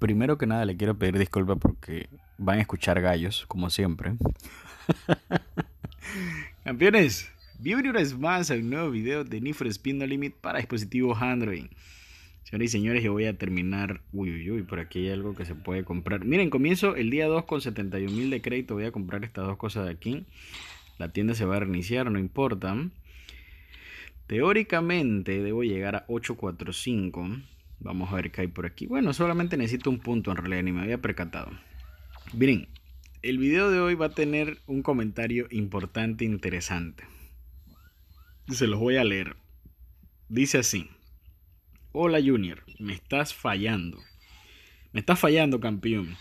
primero que nada le quiero pedir disculpas porque van a escuchar gallos, como siempre. Campeones, bienvenidos más a un nuevo video de Need for Limit para dispositivos Android. Señoras y señores, yo voy a terminar... Uy, uy, uy, por aquí hay algo que se puede comprar. Miren, comienzo el día 2 con 71 mil de crédito. Voy a comprar estas dos cosas de aquí. La tienda se va a reiniciar, no importa. Teóricamente debo llegar a 845. Vamos a ver qué hay por aquí. Bueno, solamente necesito un punto en realidad, ni me había percatado. Miren, el video de hoy va a tener un comentario importante, e interesante. Se los voy a leer. Dice así. Hola Junior, me estás fallando. Me estás fallando, campeón.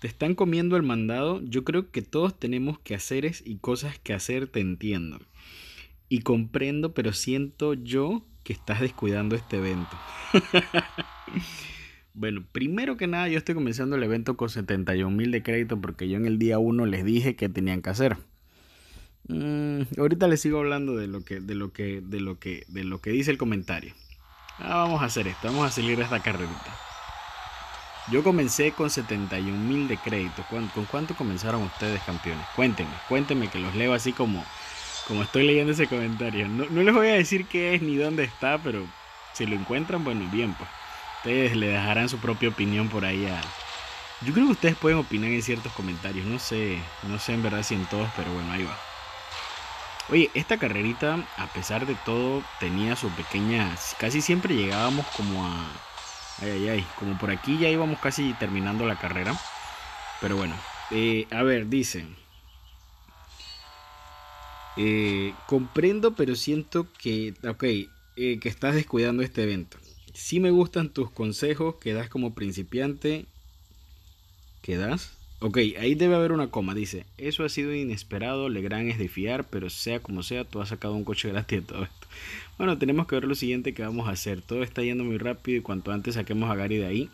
Te están comiendo el mandado. Yo creo que todos tenemos que haceres y cosas que hacer, te entiendo. Y comprendo, pero siento yo que estás descuidando este evento. bueno, primero que nada, yo estoy comenzando el evento con 71 mil de crédito porque yo en el día 1 les dije que tenían que hacer. Mm, ahorita les sigo hablando de lo que, de lo que, de lo que, de lo que dice el comentario. Ah, vamos a hacer esto, vamos a salir esta carrerita. Yo comencé con 71 mil de crédito. ¿Con cuánto comenzaron ustedes, campeones? Cuéntenme, cuéntenme que los leo así como como estoy leyendo ese comentario. No, les voy a decir qué es ni dónde está, pero si lo encuentran, bueno, bien, pues. Ustedes le dejarán su propia opinión por ahí a... Yo creo que ustedes pueden opinar en ciertos comentarios, no sé, no sé en verdad si en todos, pero bueno, ahí va. Oye, esta carrerita, a pesar de todo, tenía su pequeña... Casi siempre llegábamos como a... Ay, ay, ay, como por aquí ya íbamos casi terminando la carrera. Pero bueno, eh, a ver, dicen... Eh, comprendo, pero siento que, ok, eh, que estás descuidando este evento. si me gustan tus consejos que das como principiante. quedas das? Ok, ahí debe haber una coma. Dice, eso ha sido inesperado, le gran es de fiar, pero sea como sea, tú has sacado un coche gratis de todo esto. Bueno, tenemos que ver lo siguiente que vamos a hacer. Todo está yendo muy rápido y cuanto antes saquemos a Gary de ahí.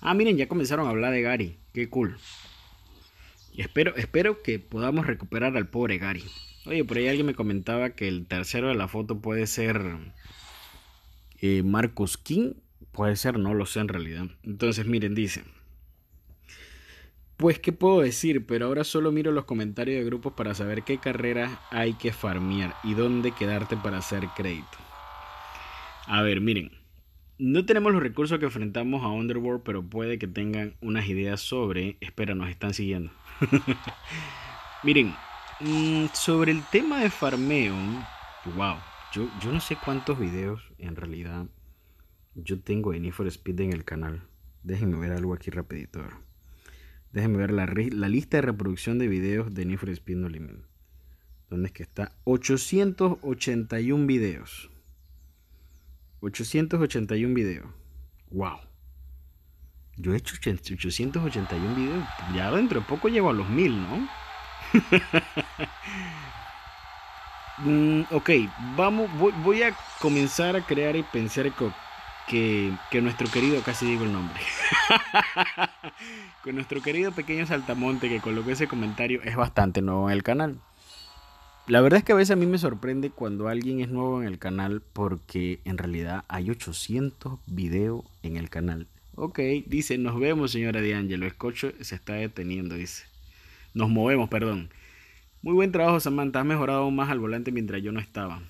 Ah, miren, ya comenzaron a hablar de Gary. Qué cool. Espero, espero que podamos recuperar al pobre Gary. Oye, por ahí alguien me comentaba que el tercero de la foto puede ser Marcos eh, Marcus King. Puede ser, no lo sé en realidad. Entonces, miren, dice. Pues, ¿qué puedo decir? Pero ahora solo miro los comentarios de grupos para saber qué carreras hay que farmear y dónde quedarte para hacer crédito. A ver, miren. No tenemos los recursos que enfrentamos a Underworld, pero puede que tengan unas ideas sobre... Espera, nos están siguiendo. miren, Mm, sobre el tema de farmeo, wow, yo, no sé cuántos videos en realidad yo tengo de Need for Speed en el canal. Déjenme ver algo aquí rapidito. Déjenme ver la, lista de reproducción de videos de Need Speed No ¿Dónde es que está? 881 videos. 881 videos. ¡Wow! Yo he hecho 881 videos. Ya dentro de poco llego a los mil, ¿no? Mm, ok, vamos, voy, a comenzar a crear y pensar que, nuestro querido, casi digo el nombre, con nuestro querido pequeño Saltamonte que colocó ese comentario es bastante nuevo en el canal. La verdad es que a veces a mí me sorprende cuando alguien es nuevo en el canal porque en realidad hay 800 videos en el canal. Ok, dice, nos vemos señora D'Angelo, el coche se está deteniendo, dice nos movemos, perdón. Muy buen trabajo, Samantha. Has mejorado más al volante mientras yo no estaba.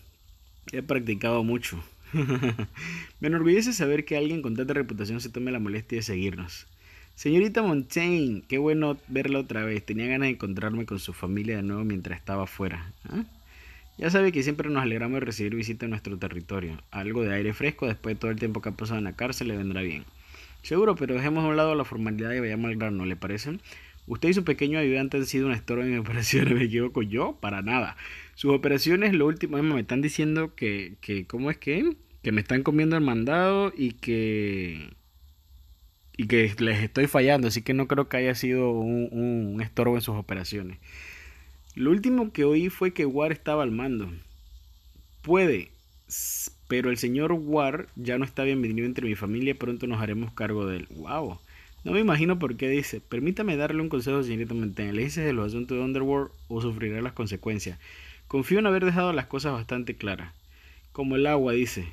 He practicado mucho. Me enorgullece saber que alguien con tanta reputación se tome la molestia de seguirnos. Señorita Montaigne, qué bueno verla otra vez. Tenía ganas de encontrarme con su familia de nuevo mientras estaba afuera. ¿ah? Ya sabe que siempre nos alegramos de recibir visitas en nuestro territorio. Algo de aire fresco después de todo el tiempo que ha pasado en la cárcel le vendrá bien. Seguro, pero dejemos a un lado la formalidad y vayamos al grano, ¿le parece? Usted y su pequeño ayudante han sido un estorbo en operaciones, me equivoco yo, para nada. Sus operaciones, lo último, me están diciendo que, ¿cómo es que? Que me están comiendo el mandado y que... Y que les estoy fallando, así que no creo que haya sido un, estorbo en sus operaciones. Lo último que oí fue que War estaba al mando. Puede, pero el señor War ya no está bienvenido entre mi familia, pronto nos haremos cargo de él. ¡Wow! No me imagino por qué dice, permítame darle un consejo, señorita Montaigne. Le dices de los asuntos de Underworld o sufrirá las consecuencias. Confío en haber dejado las cosas bastante claras. Como el agua, dice.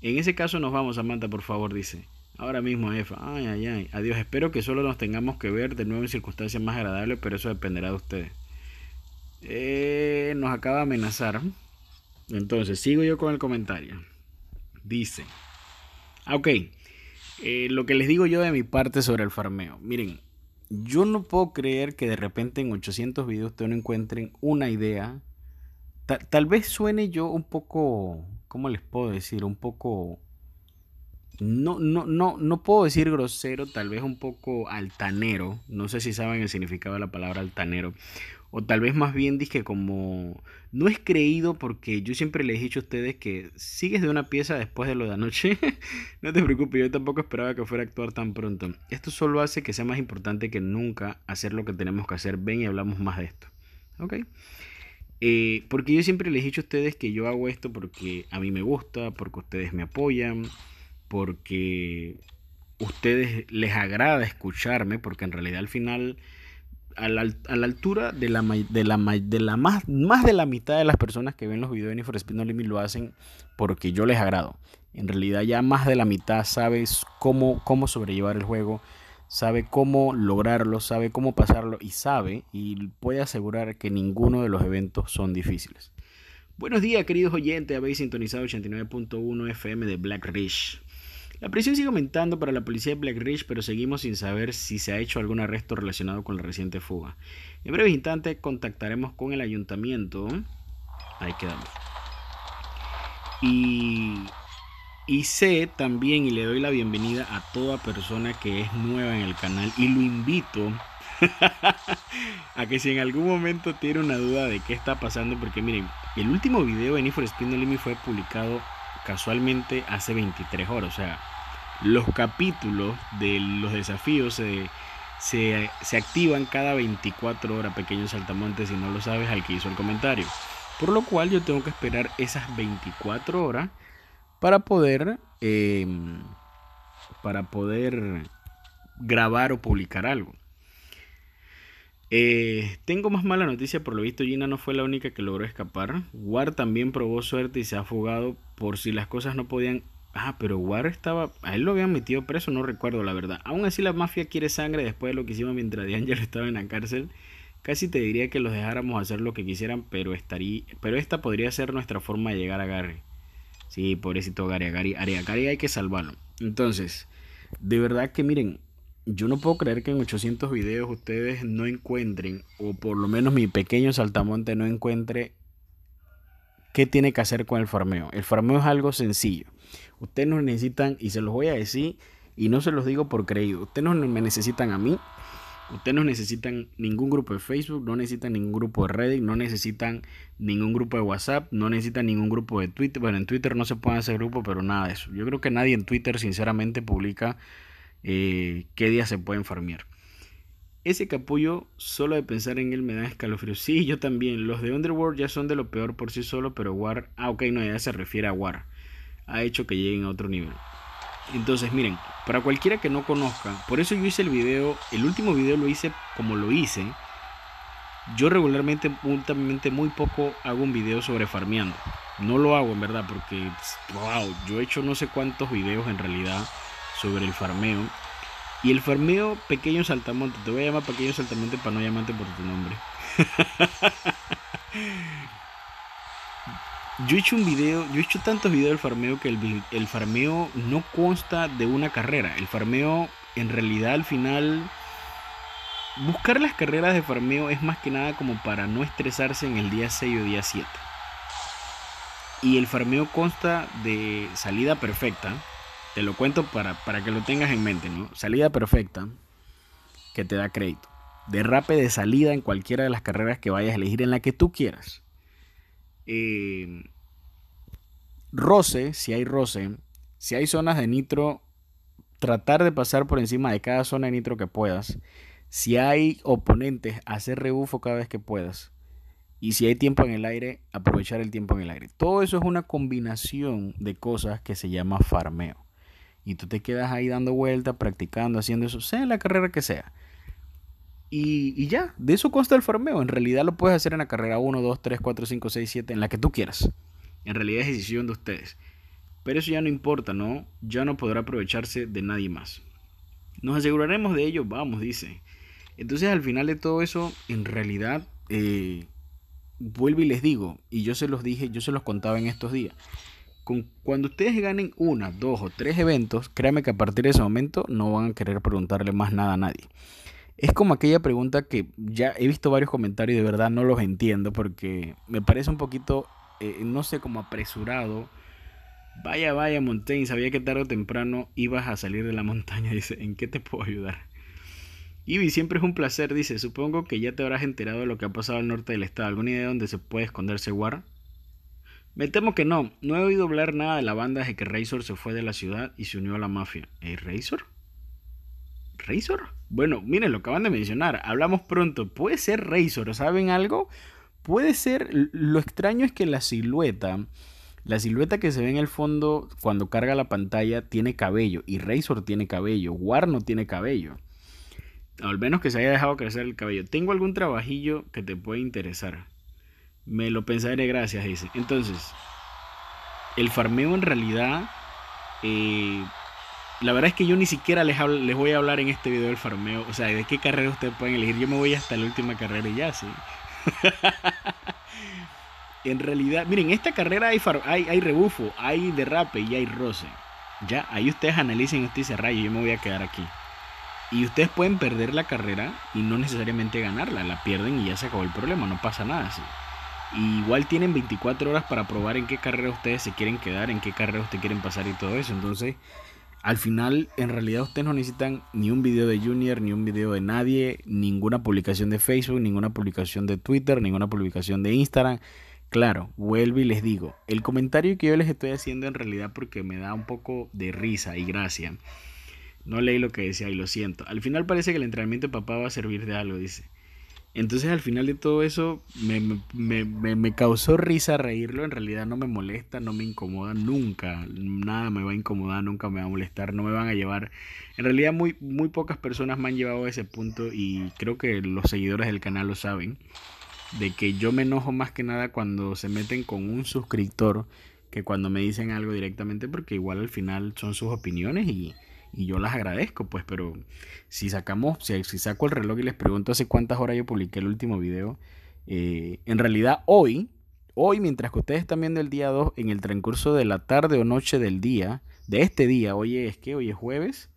En ese caso nos vamos, Samantha, por favor, dice. Ahora mismo, Efa. Ay, ay, ay. Adiós. Espero que solo nos tengamos que ver de nuevo en circunstancias más agradables, pero eso dependerá de ustedes. Eh, nos acaba de amenazar. Entonces, sigo yo con el comentario. Dice. ok. Eh, lo que les digo yo de mi parte sobre el farmeo. Miren, yo no puedo creer que de repente en 800 videos ustedes no encuentren una idea. tal vez suene yo un poco, ¿cómo les puedo decir? Un poco... No, no, no, no puedo decir grosero, tal vez un poco altanero. No sé si saben el significado de la palabra altanero o tal vez más bien dije como no es creído porque yo siempre les he dicho a ustedes que sigues de una pieza después de lo de anoche. no te preocupes, yo tampoco esperaba que fuera a actuar tan pronto. Esto solo hace que sea más importante que nunca hacer lo que tenemos que hacer. Ven y hablamos más de esto. ¿Ok? Eh, porque yo siempre les he dicho a ustedes que yo hago esto porque a mí me gusta, porque ustedes me apoyan, porque ustedes les agrada escucharme, porque en realidad al final a la, altura de la, de la, de la más, más de la mitad de las personas que ven los videos de Need Speed No Limit lo hacen porque yo les agrado. En realidad ya más de la mitad sabes cómo, cómo sobrellevar el juego, sabe cómo lograrlo, sabe cómo pasarlo y sabe y puede asegurar que ninguno de los eventos son difíciles. Buenos días queridos oyentes, habéis sintonizado 89.1 FM de Black Ridge. La prisión sigue aumentando para la policía de Black Ridge, pero seguimos sin saber si se ha hecho algún arresto relacionado con la reciente fuga. En breve instante contactaremos con el ayuntamiento. Ahí quedamos. Y, y sé también y le doy la bienvenida a toda persona que es nueva en el canal y lo invito a que si en algún momento tiene una duda de qué está pasando, porque miren, el último video de Need for Speed No fue publicado casualmente hace 23 horas. O sea, los capítulos de los desafíos se, activan cada 24 horas, pequeño saltamontes, si no lo sabes, al que hizo el comentario. Por lo cual yo tengo que esperar esas 24 horas para poder, em, para poder grabar o publicar algo. Eh, tengo más mala noticia, por lo visto Gina no fue la única que logró escapar. War también probó suerte y se ha fugado por si las cosas no podían... Ah, pero War estaba... A él lo habían metido preso, no recuerdo la verdad. Aún así la mafia quiere sangre después de lo que hicimos mientras D'Angelo estaba en la cárcel. Casi te diría que los dejáramos hacer lo que quisieran, pero estaría... Pero esta podría ser nuestra forma de llegar a Gary. Sí, pobrecito Gary, Gary, Gary, Gary hay que salvarlo. Entonces, de verdad que miren, yo no puedo creer que en 800 videos ustedes no encuentren, o por lo menos mi pequeño saltamonte no encuentre, qué tiene que hacer con el farmeo. El farmeo es algo sencillo. Ustedes no necesitan, y se los voy a decir, y no se los digo por creído, ustedes no me necesitan a mí, ustedes no necesitan ningún grupo de Facebook, no necesitan ningún grupo de Reddit, no necesitan ningún grupo de WhatsApp, no necesitan ningún grupo de Twitter. Bueno, en Twitter no se puede hacer grupo, pero nada de eso. Yo creo que nadie en Twitter, sinceramente, publica eh, qué días se pueden farmear. Ese capullo, solo de pensar en él me da escalofríos. Sí, yo también. Los de Underworld ya son de lo peor por sí solo, pero War. Ah, ok, no, ya se refiere a War. Ha hecho que lleguen a otro nivel. Entonces, miren, para cualquiera que no conozca, por eso yo hice el video, el último video lo hice como lo hice. Yo regularmente, últimamente, muy poco hago un video sobre farmeando. No lo hago en verdad porque, wow, yo he hecho no sé cuántos videos en realidad sobre el farmeo. Y el farmeo Pequeño Saltamonte, te voy a llamar Pequeño Saltamonte para no llamarte por tu nombre. yo he hecho un video, yo he hecho tantos videos del farmeo que el, farmeo no consta de una carrera. El farmeo en realidad al final buscar las carreras de farmeo es más que nada como para no estresarse en el día 6 o día 7. Y el farmeo consta de salida perfecta, te lo cuento para, para que lo tengas en mente, ¿no? Salida perfecta que te da crédito. Derrape de salida en cualquiera de las carreras que vayas a elegir, en la que tú quieras. Eh, roce, si hay roce, si hay zonas de nitro, tratar de pasar por encima de cada zona de nitro que puedas. Si hay oponentes, hacer rebufo cada vez que puedas. Y si hay tiempo en el aire, aprovechar el tiempo en el aire. Todo eso es una combinación de cosas que se llama farmeo. Y tú te quedas ahí dando vueltas, practicando, haciendo eso, sea la carrera que sea. Y, ya, de eso consta el farmeo. En realidad lo puedes hacer en la carrera 1, 2, 3, 4, 5, 6, 7, en la que tú quieras. En realidad es decisión de ustedes. Pero eso ya no importa, ¿no? Ya no podrá aprovecharse de nadie más. Nos aseguraremos de ello, vamos, dice. Entonces al final de todo eso, en realidad, eh, vuelvo y les digo, y yo se los dije, yo se los contaba en estos días cuando ustedes ganen una, dos o tres eventos, créanme que a partir de ese momento no van a querer preguntarle más nada a nadie. Es como aquella pregunta que ya he visto varios comentarios y de verdad no los entiendo porque me parece un poquito, eh, no sé, como apresurado. Vaya, vaya, Montaigne, sabía que tarde o temprano ibas a salir de la montaña. Dice, ¿en qué te puedo ayudar? Ivy, siempre es un placer, dice, supongo que ya te habrás enterado de lo que ha pasado al norte del estado. ¿Alguna idea de dónde se puede esconderse War? Me temo que no. No he oído hablar nada de la banda De que Razor se fue de la ciudad y se unió a la mafia. ¿Eh, Razor? ¿Razor? Bueno, miren, lo acaban de mencionar. Hablamos pronto. Puede ser Razor, ¿saben algo? Puede ser. Lo extraño es que la silueta. La silueta que se ve en el fondo cuando carga la pantalla tiene cabello. Y Razor tiene cabello. War no tiene cabello. Al menos que se haya dejado crecer el cabello. Tengo algún trabajillo que te puede interesar. Me lo pensaré, gracias, dice. Entonces, el farmeo en realidad... Eh, la verdad es que yo ni siquiera les, les voy a hablar en este video del farmeo. O sea, de qué carrera ustedes pueden elegir. Yo me voy hasta la última carrera y ya, sí. en realidad, miren, en esta carrera hay, hay, rebufo, hay derrape y hay roce. Ya, ahí ustedes analicen este dice rayo, yo me voy a quedar aquí. Y ustedes pueden perder la carrera y no necesariamente ganarla. La pierden y ya se acabó el problema, no pasa nada ¿sí? igual tienen 24 horas para probar en qué carrera ustedes se quieren quedar, en qué carrera ustedes quieren pasar y todo eso. Entonces, al final, en realidad ustedes no necesitan ni un video de Junior, ni un video de nadie, ninguna publicación de Facebook, ninguna publicación de Twitter, ninguna publicación de Instagram. Claro, vuelvo y les digo, el comentario que yo les estoy haciendo en realidad porque me da un poco de risa y gracia. No leí lo que decía y lo siento. Al final parece que el entrenamiento de papá va a servir de algo, dice. Entonces al final de todo eso me, causó risa reírlo, en realidad no me molesta, no me incomoda nunca, nada me va a incomodar, nunca me va a molestar, no me van a llevar. En realidad muy, muy pocas personas me han llevado a ese punto y creo que los seguidores del canal lo saben, de que yo me enojo más que nada cuando se meten con un suscriptor que cuando me dicen algo directamente porque igual al final son sus opiniones y y yo las agradezco, pues, pero si sacamos, si, saco el reloj y les pregunto hace cuántas horas yo publiqué el último video, eh, en realidad hoy, hoy mientras que ustedes están viendo el día 2, en el transcurso de la tarde o noche del día, de este día, hoy es que hoy es jueves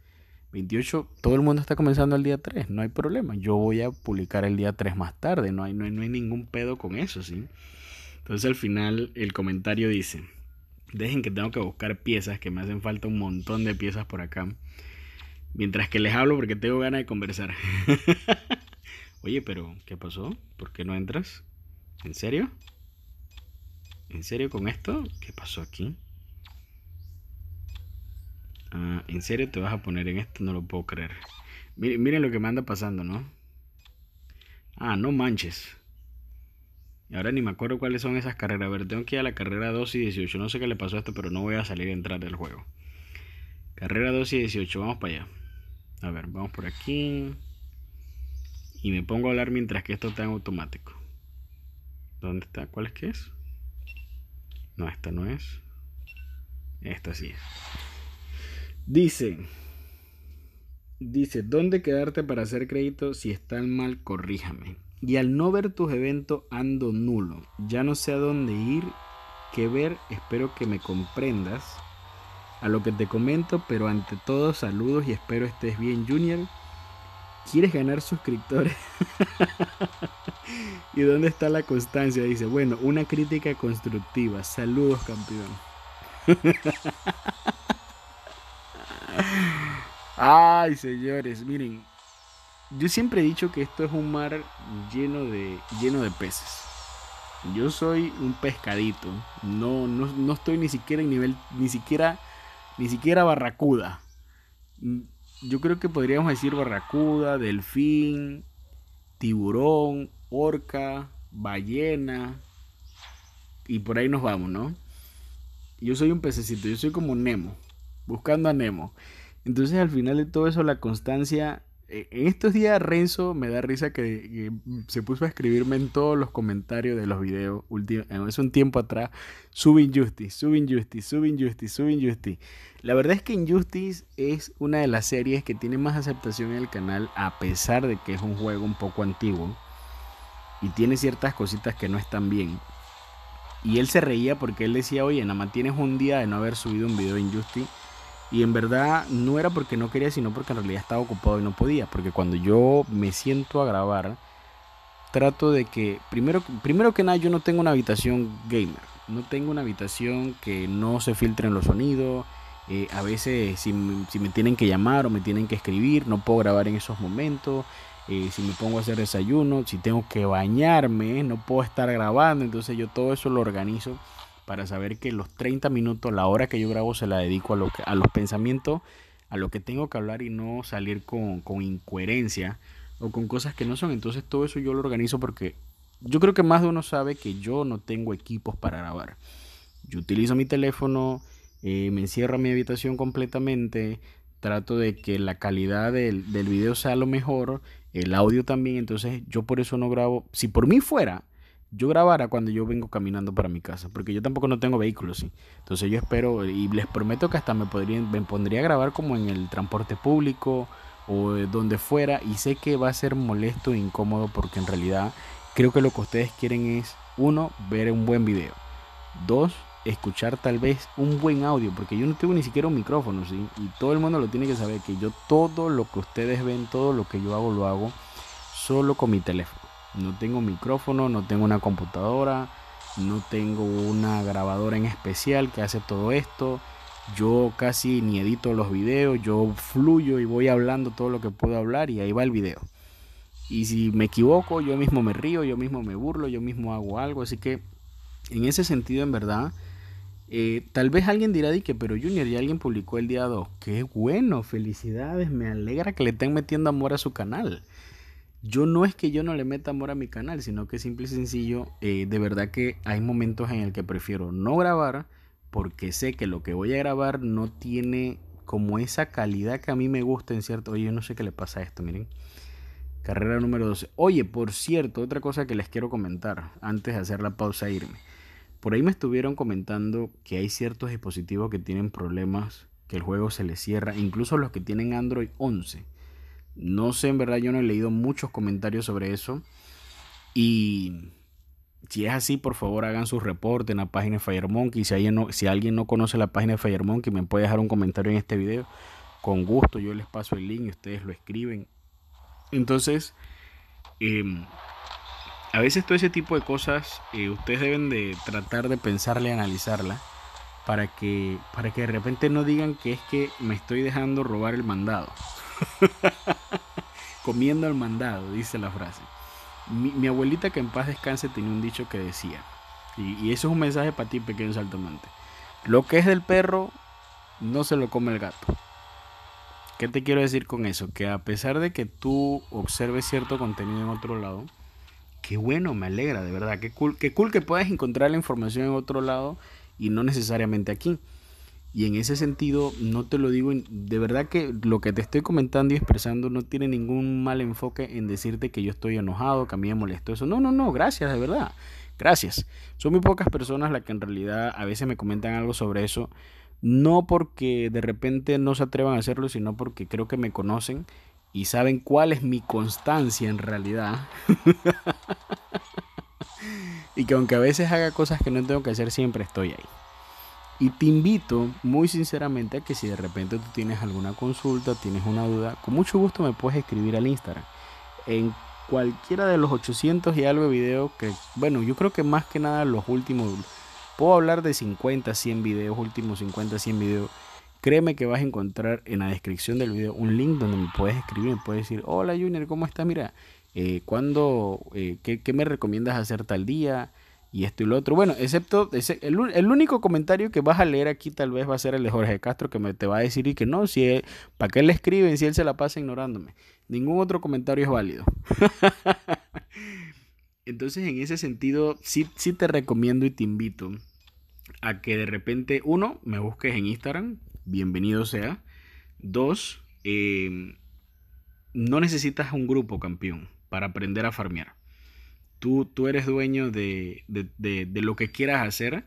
28, todo el mundo está comenzando el día 3, no hay problema, yo voy a publicar el día 3 más tarde, no hay, no hay, no hay ningún pedo con eso, ¿sí? Entonces al final el comentario dice... Dejen que tengo que buscar piezas, que me hacen falta un montón de piezas por acá. Mientras que les hablo porque tengo ganas de conversar. Oye, pero ¿qué pasó? ¿Por qué no entras? ¿En serio? ¿En serio con esto? ¿Qué pasó aquí? Ah, ¿En serio te vas a poner en esto? No lo puedo creer. Miren, miren lo que me anda pasando, ¿no? Ah, no manches ahora ni me acuerdo cuáles son esas carreras. A ver, tengo que ir a la carrera 2 y 18. No sé qué le pasó a esto, pero no voy a salir a entrar del juego. Carrera 2 y 18, vamos para allá. A ver, vamos por aquí. Y me pongo a hablar mientras que esto está en automático. ¿Dónde está? ¿Cuál es que es? No, esta no es. Esta sí es. Dice. Dice, ¿dónde quedarte para hacer crédito? Si están mal, corríjame. Y al no ver tus eventos ando nulo. Ya no sé a dónde ir, qué ver, espero que me comprendas. A lo que te comento, pero ante todo saludos y espero estés bien Junior. ¿Quieres ganar suscriptores? ¿Y dónde está la constancia? Dice, bueno, una crítica constructiva. Saludos campeón. Ay, señores, miren, yo siempre he dicho que esto es un mar lleno de, lleno de peces. Yo soy un pescadito. No, no, no estoy ni siquiera en nivel, ni siquiera, ni siquiera barracuda. Yo creo que podríamos decir barracuda, delfín, tiburón, orca, ballena. Y por ahí nos vamos, ¿no? Yo soy un pececito, yo soy como Nemo, buscando a Nemo. Entonces al final de todo eso la constancia e-, en estos días Renzo me da risa que, se puso a escribirme en todos los comentarios de los videos eh, Es un tiempo atrás, sub Injustice, sub Injustice, sub Injustice, sub Injustice. La verdad es que Injustice es una de las series que tiene más aceptación en el canal a pesar de que es un juego un poco antiguo y tiene ciertas cositas que no están bien. Y él se reía porque él decía, oye, nada más tienes un día de no haber subido un video de Injustice y en verdad no era porque no quería, sino porque en realidad estaba ocupado y no podía. Porque cuando yo me siento a grabar, trato de que, primero, primero que nada, yo no tengo una habitación gamer. No tengo una habitación que no se filtren los sonidos. Eh, a veces si, si, me tienen que llamar o me tienen que escribir, no puedo grabar en esos momentos. Eh, si me pongo a hacer desayuno, si tengo que bañarme, no puedo estar grabando. Entonces yo todo eso lo organizo para saber que los 30 minutos, la hora que yo grabo, se la dedico a, los pensamientos, a lo que tengo que hablar y no salir con, incoherencia o con cosas que no son. Entonces todo eso yo lo organizo porque yo creo que más de uno sabe que yo no tengo equipos para grabar. Yo utilizo mi teléfono, eh, me encierro mi habitación completamente, trato de que la calidad del video sea lo mejor, el audio también, entonces yo por eso no grabo. Si por mí fuera, yo grabara cuando yo vengo caminando para mi casa, porque yo tampoco no tengo vehículos sí. Entonces yo espero y les prometo que hasta me, podrían, me pondría a grabar como en el transporte público o donde fuera y sé que va a ser molesto e incómodo porque en realidad creo que lo que ustedes quieren es, uno, ver un buen video, dos, escuchar tal vez un buen audio, porque yo no tengo ni siquiera un micrófono, ¿sí? Y todo el mundo lo tiene que saber, que yo todo lo que ustedes ven, todo lo que yo hago, lo hago solo con mi teléfono. No tengo micrófono, no tengo una computadora, no tengo una grabadora en especial que hace todo esto. Yo casi ni edito los videos, yo fluyo y voy hablando todo lo que puedo hablar y ahí va el video. Y si me equivoco, yo mismo me río, yo mismo me burlo, yo mismo hago algo. Así que en ese sentido, en verdad, eh, tal vez alguien dirá, dique pero Junior, ya alguien publicó el día 2. Qué bueno, felicidades, me alegra que le estén metiendo amor a su canal yo no es que yo no le meta amor a mi canal, sino que es simple y sencillo, eh, de verdad que hay momentos en el que prefiero no grabar porque sé que lo que voy a grabar no tiene como esa calidad que a mí me gusta en cierto... Oye, yo no sé qué le pasa a esto, miren. Carrera número 12. Oye, por cierto, otra cosa que les quiero comentar antes de hacer la pausa e irme. Por ahí me estuvieron comentando que hay ciertos dispositivos que tienen problemas, que el juego se les cierra, incluso los que tienen Android 11. No sé, en verdad yo no he leído muchos comentarios sobre eso. Y si es así, por favor hagan su reporte en la página de FireMonkey. Si alguien, no, si alguien no conoce la página de FireMonkey, me puede dejar un comentario en este video. Con gusto yo les paso el link y ustedes lo escriben. Entonces, em, a veces todo ese tipo de cosas eh, ustedes deben de tratar de pensarla y analizarla para que, para que de repente no digan que es que me estoy dejando robar el mandado. Comiendo al mandado, dice la frase. Mi, abuelita que en paz descanse tenía un dicho que decía, y, eso es un mensaje para ti, pequeño saltomante. Lo que es del perro no se lo come el gato. ¿Qué te quiero decir con eso? Que a pesar de que tú observes cierto contenido en otro lado, qué bueno, me alegra, de verdad, qué cool, qué cool que puedas encontrar la información en otro lado y no necesariamente aquí. Y en ese sentido, no te lo digo, de verdad que lo que te estoy comentando y expresando no tiene ningún mal enfoque en decirte que yo estoy enojado, que a mí me molestó eso. No, no, no, gracias, de verdad. Gracias. Son muy pocas personas las que en realidad a veces me comentan algo sobre eso. No porque de repente no se atrevan a hacerlo, sino porque creo que me conocen y saben cuál es mi constancia en realidad. y que aunque a veces haga cosas que no tengo que hacer, siempre estoy ahí. Y te invito muy sinceramente a que si de repente tú tienes alguna consulta, tienes una duda, con mucho gusto me puedes escribir al Instagram. En cualquiera de los 800 y algo de videos que, bueno, yo creo que más que nada los últimos, puedo hablar de 50, 100 videos, últimos 50, 100 videos. Créeme que vas a encontrar en la descripción del video un link donde me puedes escribir, me puedes decir, hola Junior, ¿cómo estás? Mira, eh, cuando eh, qué, me recomiendas hacer tal día? y esto y lo otro. Bueno, excepto el, único comentario que vas a leer aquí tal vez va a ser el de Jorge Castro que me te va a decir y que no, si ¿para qué le escriben si él se la pasa ignorándome? Ningún otro comentario es válido. Entonces, en ese sentido, sí, te recomiendo y te invito a que de repente, uno, me busques en Instagram, bienvenido sea. Dos, eh, no necesitas un grupo campeón para aprender a farmear. Tú, eres dueño de, de lo que quieras hacer.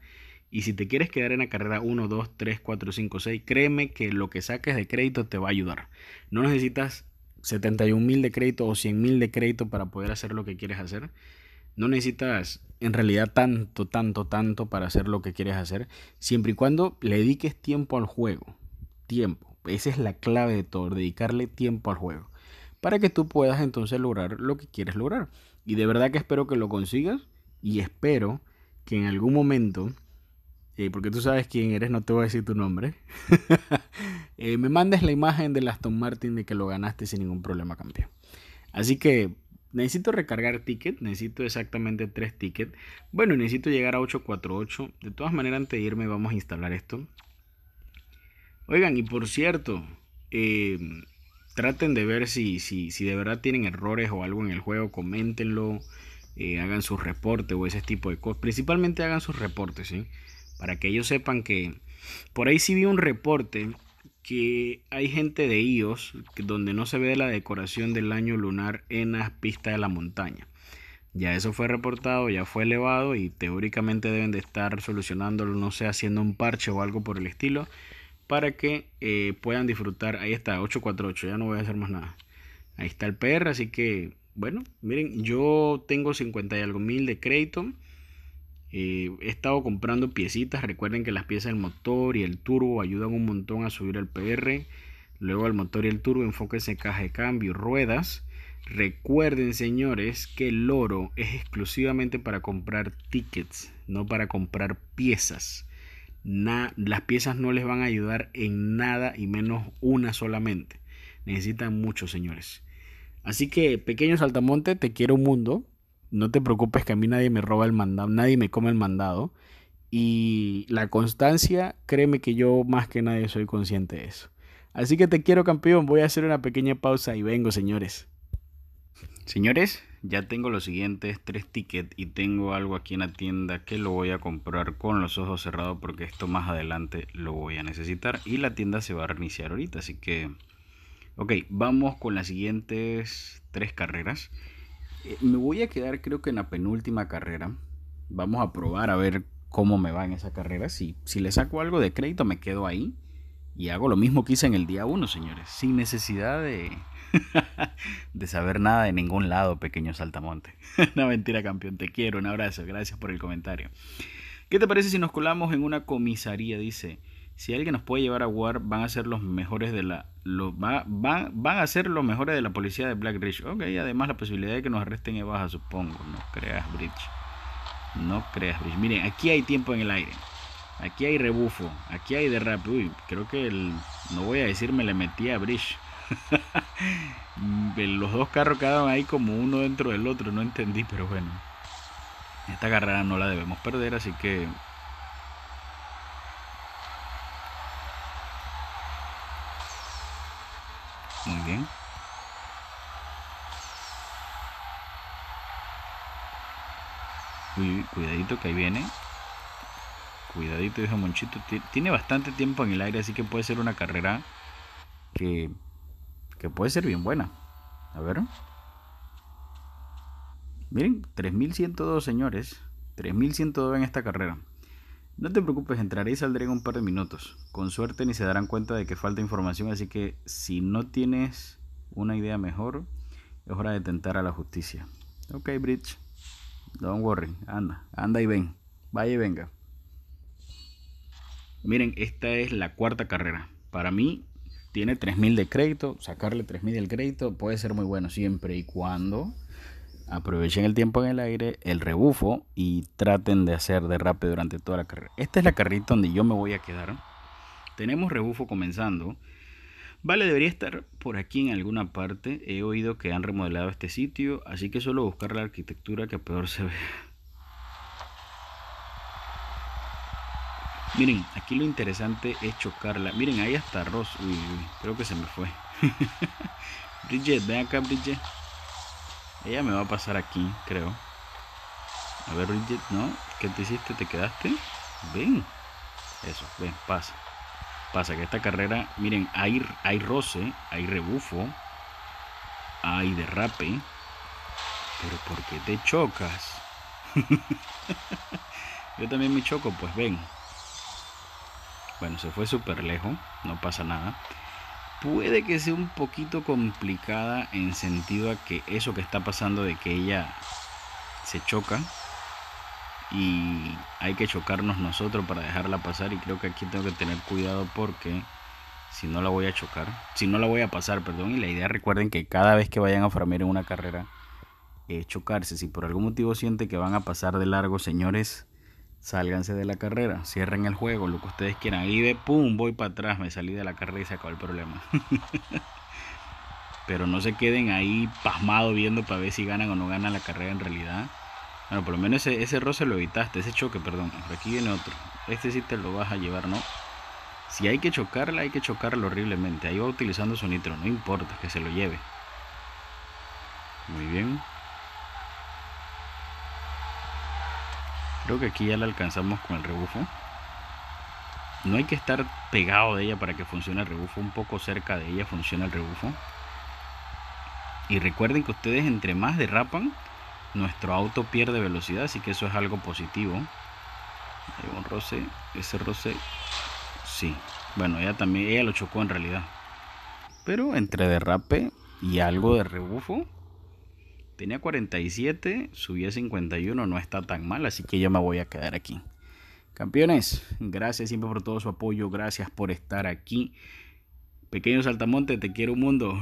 Y si te quieres quedar en la carrera 1, 2, 3, 4, 5, 6, créeme que lo que saques de crédito te va a ayudar. No necesitas 71 mil de crédito o 100 mil de crédito para poder hacer lo que quieres hacer. No necesitas en realidad tanto, tanto, tanto para hacer lo que quieres hacer. Siempre y cuando le dediques tiempo al juego. Tiempo. Esa es la clave de todo, dedicarle tiempo al juego. Para que tú puedas entonces lograr lo que quieres lograr. Y de verdad que espero que lo consigas y espero que en algún momento, eh, porque tú sabes quién eres, no te voy a decir tu nombre, eh, me mandes la imagen la Aston Martin de que lo ganaste sin ningún problema, campeón. Así que necesito recargar ticket, necesito exactamente tres tickets. Bueno, necesito llegar a 848. De todas maneras, antes de irme vamos a instalar esto. Oigan, y por cierto, eh, traten de ver si, si, si de verdad tienen errores o algo en el juego, coméntenlo, eh, hagan sus reportes o ese tipo de cosas. Principalmente hagan sus reportes, ¿sí? Para que ellos sepan que... Por ahí sí vi un reporte que hay gente de IOS donde no se ve la decoración del año lunar en las pistas de la montaña. Ya eso fue reportado, ya fue elevado y teóricamente deben de estar solucionándolo, no sé, haciendo un parche o algo por el estilo para que eh, puedan disfrutar. Ahí está, 848, ya no voy a hacer más nada. Ahí está el PR, así que bueno, miren, yo tengo 50 y algo mil de crédito. Eh, he estado comprando piecitas, recuerden que las piezas del motor y el turbo ayudan un montón a subir el PR. Luego el motor y el turbo, enfóquense en caja de cambio, ruedas. Recuerden, señores, que el oro es exclusivamente para comprar tickets, no para comprar piezas las piezas no les van a ayudar en nada y menos una solamente. Necesitan mucho, señores. Así que, pequeño saltamonte, te quiero un mundo. No te preocupes que a mí nadie me roba el mandado, nadie me come el mandado. Y la constancia, créeme que yo más que nadie soy consciente de eso. Así que te quiero, campeón. Voy a hacer una pequeña pausa y vengo, señores. Señores, ya tengo los siguientes tres tickets y tengo algo aquí en la tienda que lo voy a comprar con los ojos cerrados porque esto más adelante lo voy a necesitar y la tienda se va a reiniciar ahorita, así que... Ok, vamos con las siguientes tres carreras. Eh, me voy a quedar creo que en la penúltima carrera. Vamos a probar a ver cómo me va en esa carrera. Si, si le saco algo de crédito me quedo ahí y hago lo mismo que hice en el día 1, señores. Sin necesidad de de saber nada de ningún lado, pequeño saltamonte. Una mentira, campeón, te quiero, un abrazo, gracias por el comentario. ¿Qué te parece si nos colamos en una comisaría? Dice, si alguien nos puede llevar a War, van a ser los mejores de la... va, van, a ser los mejores de la policía de Black Ridge. Ok, además la posibilidad de que nos arresten es baja, supongo. No creas, Bridge. No creas, Bridge. Miren, aquí hay tiempo en el aire. Aquí hay rebufo. Aquí hay derrape. Uy, creo que el... No voy a decir me le metí a Bridge. Mm, los dos carros quedaron ahí como uno dentro del otro, no entendí, pero bueno. Esta carrera no la debemos perder, así que Muy bien. cuidadito que ahí viene. Cuidadito, dijo Monchito. Tiene bastante tiempo en el aire, así que puede ser una carrera que que puede ser bien buena. A ver. Miren, 3102 señores. 3102 en esta carrera. No te preocupes, entraré y saldré en un par de minutos. Con suerte ni se darán cuenta de que falta información, así que si no tienes una idea mejor, es hora de tentar a la justicia. Ok, Bridge. Don't worry. Anda, anda y ven. Vaya y venga. Miren, esta es la cuarta carrera. Para mí, tiene 3.000 de crédito, sacarle 3.000 del crédito puede ser muy bueno siempre y cuando aprovechen el tiempo en el aire, el rebufo y traten de hacer derrape durante toda la carrera. Esta es la carrita donde yo me voy a quedar. Tenemos rebufo comenzando. Vale, debería estar por aquí en alguna parte. He oído que han remodelado este sitio, así que solo buscar la arquitectura que peor se vea. Miren, aquí lo interesante es chocarla. Miren, ahí hasta Ross. Uy, uy, creo que se me fue. Bridget, ven acá, Bridget. Ella me va a pasar aquí, creo. A ver, Bridget, ¿no? ¿Qué te hiciste? ¿Te quedaste? Ven. Eso, ven, pasa. Pasa que esta carrera, miren, hay, hay roce, hay rebufo, hay derrape. Pero ¿por qué te chocas? Yo también me choco, pues ven. Bueno, se fue súper lejos, no pasa nada. Puede que sea un poquito complicada en sentido a que eso que está pasando de que ella se choca y hay que chocarnos nosotros para dejarla pasar y creo que aquí tengo que tener cuidado porque si no la voy a chocar, si no la voy a pasar, perdón, y la idea recuerden que cada vez que vayan a formar en una carrera, es eh, chocarse, si por algún motivo siente que van a pasar de largo, señores, sálganse de la carrera, cierren el juego, lo que ustedes quieran. Ahí de pum, voy para atrás, me salí de la carrera y se acabó el problema. Pero no se queden ahí pasmados viendo para ver si ganan o no ganan la carrera en realidad. Bueno, por lo menos ese, error roce lo evitaste, ese choque, perdón. aquí viene otro. Este sí te lo vas a llevar, ¿no? Si hay que chocarla, hay que chocarla horriblemente. Ahí va utilizando su nitro, no importa que se lo lleve. Muy bien. Creo que aquí ya la alcanzamos con el rebufo. No hay que estar pegado de ella para que funcione el rebufo. Un poco cerca de ella funciona el rebufo. Y recuerden que ustedes entre más derrapan, nuestro auto pierde velocidad. Así que eso es algo positivo. Hay un roce. Ese roce. Sí. Bueno, ella también. Ella lo chocó en realidad. Pero entre derrape y algo de rebufo Tenía 47, subí a 51, no está tan mal, así que yo me voy a quedar aquí. Campeones, gracias siempre por todo su apoyo, gracias por estar aquí. Pequeño Saltamonte, te quiero un mundo.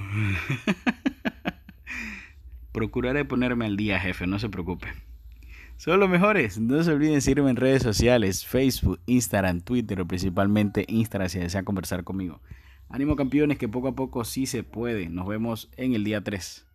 Procuraré ponerme al día, jefe, no se preocupe. Son los mejores. No se olviden seguirme en redes sociales, Facebook, Instagram, Twitter o principalmente Instagram si desean conversar conmigo. Ánimo campeones que poco a poco sí se puede. Nos vemos en el día 3.